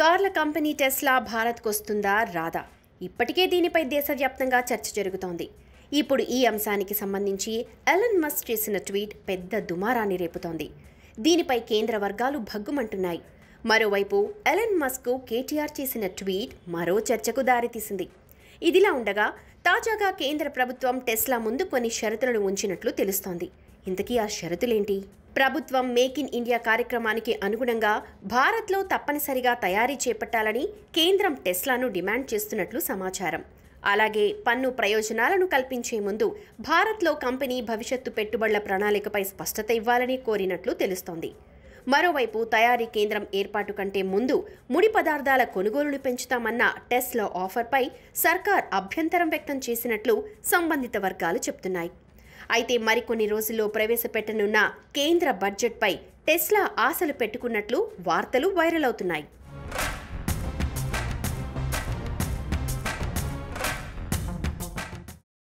కార్ల company Tesla భారత్కు వస్తుందా రాదా ఇప్పటికే దీనిపై దేశవ్యాప్తంగా చర్చ జరుగుతోంది ఇప్పుడు ఈ అంశానికి సంబంధించి ఎలన్ మస్ చేసిన ట్వీట్ పెద్ద దుమారాన్ని రేపుతోంది దీనిపై కేంద్ర వర్గాలు భగ్గుమంటున్నాయి మరోవైపు ఎలన్ మస్కు కేటీఆర్ చేసిన ట్వీట్ మరో చర్చకు దారితీసింది ఇదిలా ఉండగా తాజాగా కేంద్ర ప్రభుత్వం టెస్లా ముందు కొన్ని షరతులను ఉంచినట్లు తెలుస్తోంది ఇంతకీ ఆ షరతులేంటి ప్రభుత్వం మేక్ ఇన్ ఇండియా కార్యక్రమానికి అనుగుణంగా భారత్లో తప్పనిసరిగా తయారీ చేపట్టాలని కేంద్రం టెస్లాను డిమాండ్ చేస్తున్నట్లు సమాచారం అలాగే పన్ను ప్రయోజనాలను కల్పించే ముందు భారత్లో కంపెనీ భవిష్యత్తు పెట్టుబడుల ప్రణాళికపై స్పష్టత ఇవ్వాలని కోరినట్లు తెలుస్తోంది మరోవైపు తయారీ కేంద్రం ఏర్పాటు కంటే ముందు ముడి పదార్థాల కొనుగోలును పెంచుతామన్న టెస్ట్లో ఆఫర్పై సర్కార్ అభ్యంతరం వ్యక్తం చేసినట్లు సంబంధిత వర్గాలు చెబుతున్నాయి అయితే మరికొన్ని రోజుల్లో ప్రవేశపెట్టనున్న కేంద్ర బడ్జెట్పై టెస్లా ఆశలు పెట్టుకున్నట్లు వార్తలు వైరల్ అవుతున్నాయి